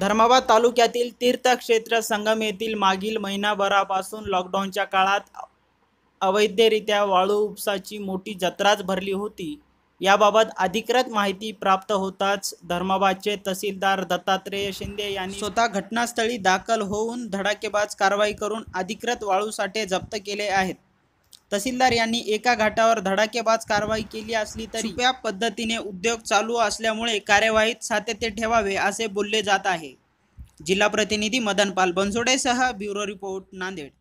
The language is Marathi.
धर्माबाद तालुक्यातील तीर्थक्षेत्र संगम येथील मागील महिनाभरापासून लॉकडाऊनच्या काळात अवैधरित्या वाळू उपसाची मोठी जत्राच भरली होती याबाबत अधिकृत माहिती प्राप्त होताच धर्माबादचे तहसीलदार दत्तात्रेय शिंदे यांनी स्वतः घटनास्थळी दाखल होऊन धडाकेबाज कारवाई करून अधिकृत वाळूसाठे जप्त केले आहेत तहसीलदार यांनी एका घाटावर धडाकेबाज कारवाई केली असली तरी त्या पद्धतीने उद्योग चालू असल्यामुळे कार्यवाहीत सातत्य ठेवावे असे बोलले जात आहे जिल्हा प्रतिनिधी मदन पाल बनसोडेसह ब्युरो रिपोर्ट नांदेड